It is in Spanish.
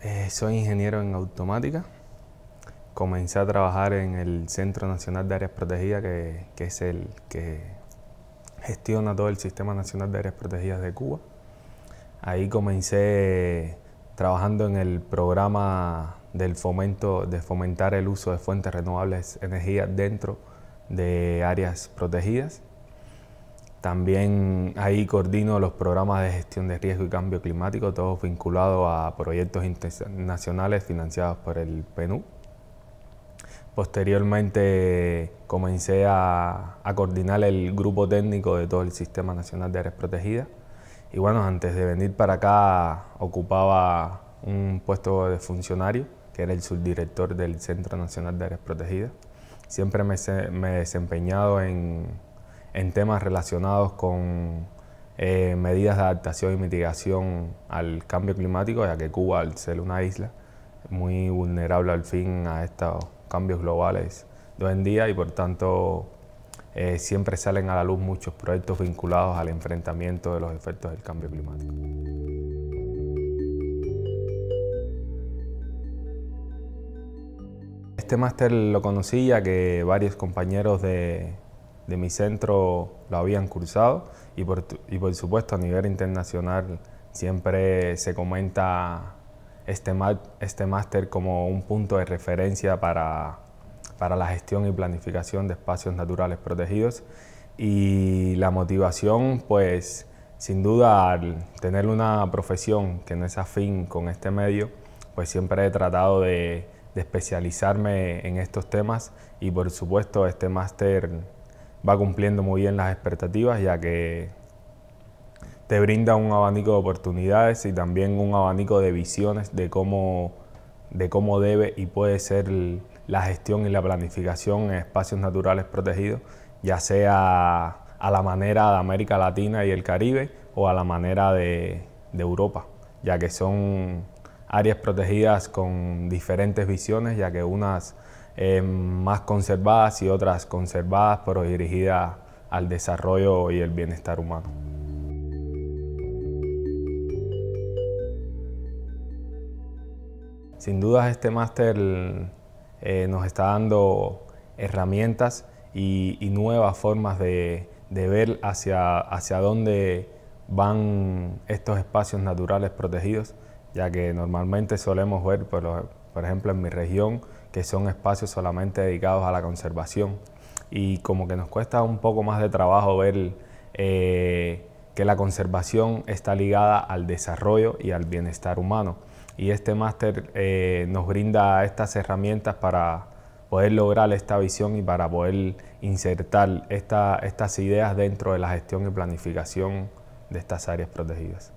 Eh, soy ingeniero en automática. Comencé a trabajar en el Centro Nacional de Áreas Protegidas, que, es el que gestiona todo el Sistema Nacional de Áreas Protegidas de Cuba. Ahí comencé trabajando en el programa del fomento, de fomentar el uso de fuentes renovables energía dentro de áreas protegidas. También ahí coordino los programas de gestión de riesgo y cambio climático, todos vinculados a proyectos internacionales financiados por el PNU. Posteriormente comencé a, a, coordinar el grupo técnico de todo el Sistema Nacional de Áreas Protegidas. Y bueno, antes de venir para acá ocupaba un puesto de funcionario, que era el subdirector del Centro Nacional de Áreas Protegidas. Siempre me, me he desempeñado en en temas relacionados con eh, medidas de adaptación y mitigación al cambio climático, ya que Cuba, al ser una isla, muy vulnerable al fin a estos cambios globales de hoy en día y por tanto eh, siempre salen a la luz muchos proyectos vinculados al enfrentamiento de los efectos del cambio climático. Este máster lo conocí ya que varios compañeros de, de mi centro lo habían cursado y por, y por supuesto a nivel internacional siempre se comenta este, este máster como un punto de referencia para, para la gestión y planificación de espacios naturales protegidos y la motivación pues sin duda al tener una profesión que no es afín con este medio pues siempre he tratado de, de especializarme en estos temas y por supuesto este máster va cumpliendo muy bien las expectativas, ya que te brinda un abanico de oportunidades y también un abanico de visiones de cómo, de cómo debe y puede ser la gestión y la planificación en espacios naturales protegidos, ya sea a la manera de América Latina y el Caribe o a la manera de, de Europa, ya que son áreas protegidas con diferentes visiones, ya que unas eh, más conservadas y otras conservadas, pero dirigidas al desarrollo y el bienestar humano. Sin dudas este máster eh, nos está dando herramientas y, nuevas formas de, ver hacia, hacia dónde van estos espacios naturales protegidos, ya que normalmente solemos ver por los por ejemplo en mi región, que son espacios solamente dedicados a la conservación. Y como que nos cuesta un poco más de trabajo ver eh, que la conservación está ligada al desarrollo y al bienestar humano. Y este máster eh, nos brinda estas herramientas para poder lograr esta visión y para poder insertar estas ideas dentro de la gestión y planificación de estas áreas protegidas.